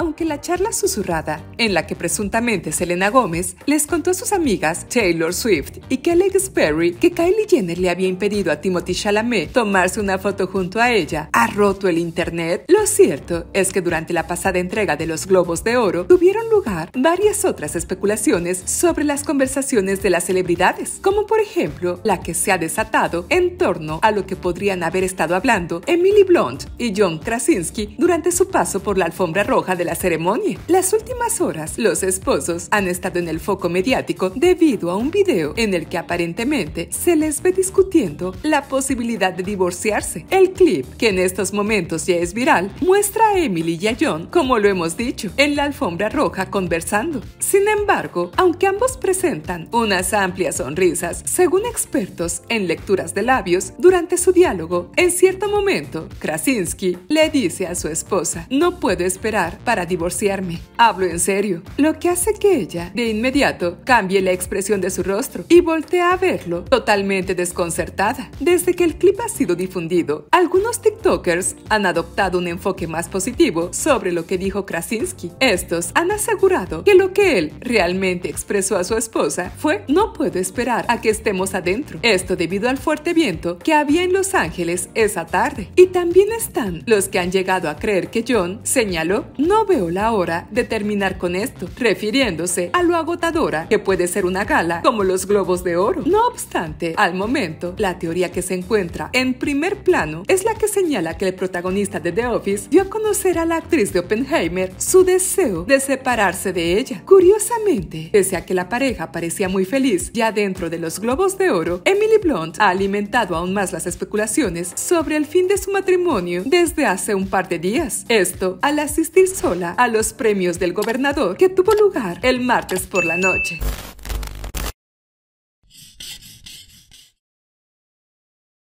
aunque la charla susurrada, en la que presuntamente Selena Gómez les contó a sus amigas Taylor Swift y Kelly Perry que Kylie Jenner le había impedido a Timothy Chalamet tomarse una foto junto a ella, ha roto el internet. Lo cierto es que durante la pasada entrega de los Globos de Oro tuvieron lugar varias otras especulaciones sobre las conversaciones de las celebridades, como por ejemplo la que se ha desatado en torno a lo que podrían haber estado hablando Emily Blunt y John Krasinski durante su paso por la alfombra roja de la la ceremonia. Las últimas horas, los esposos han estado en el foco mediático debido a un video en el que aparentemente se les ve discutiendo la posibilidad de divorciarse. El clip, que en estos momentos ya es viral, muestra a Emily y a John, como lo hemos dicho, en la alfombra roja conversando. Sin embargo, aunque ambos presentan unas amplias sonrisas, según expertos en lecturas de labios, durante su diálogo, en cierto momento, Krasinski le dice a su esposa, no puedo esperar para divorciarme. Hablo en serio. Lo que hace que ella, de inmediato, cambie la expresión de su rostro y voltea a verlo totalmente desconcertada. Desde que el clip ha sido difundido, algunos TikTokers han adoptado un enfoque más positivo sobre lo que dijo Krasinski. Estos han asegurado que lo que él realmente expresó a su esposa fue no puedo esperar a que estemos adentro. Esto debido al fuerte viento que había en Los Ángeles esa tarde. Y también están los que han llegado a creer que John señaló no veo la hora de terminar con esto, refiriéndose a lo agotadora que puede ser una gala como los globos de oro. No obstante, al momento, la teoría que se encuentra en primer plano es la que señala que el protagonista de The Office dio a conocer a la actriz de Oppenheimer su deseo de separarse de ella. Curiosamente, pese a que la pareja parecía muy feliz ya dentro de los globos de oro, Emily Blunt ha alimentado aún más las especulaciones sobre el fin de su matrimonio desde hace un par de días. Esto al asistir solo a los premios del gobernador que tuvo lugar el martes por la noche.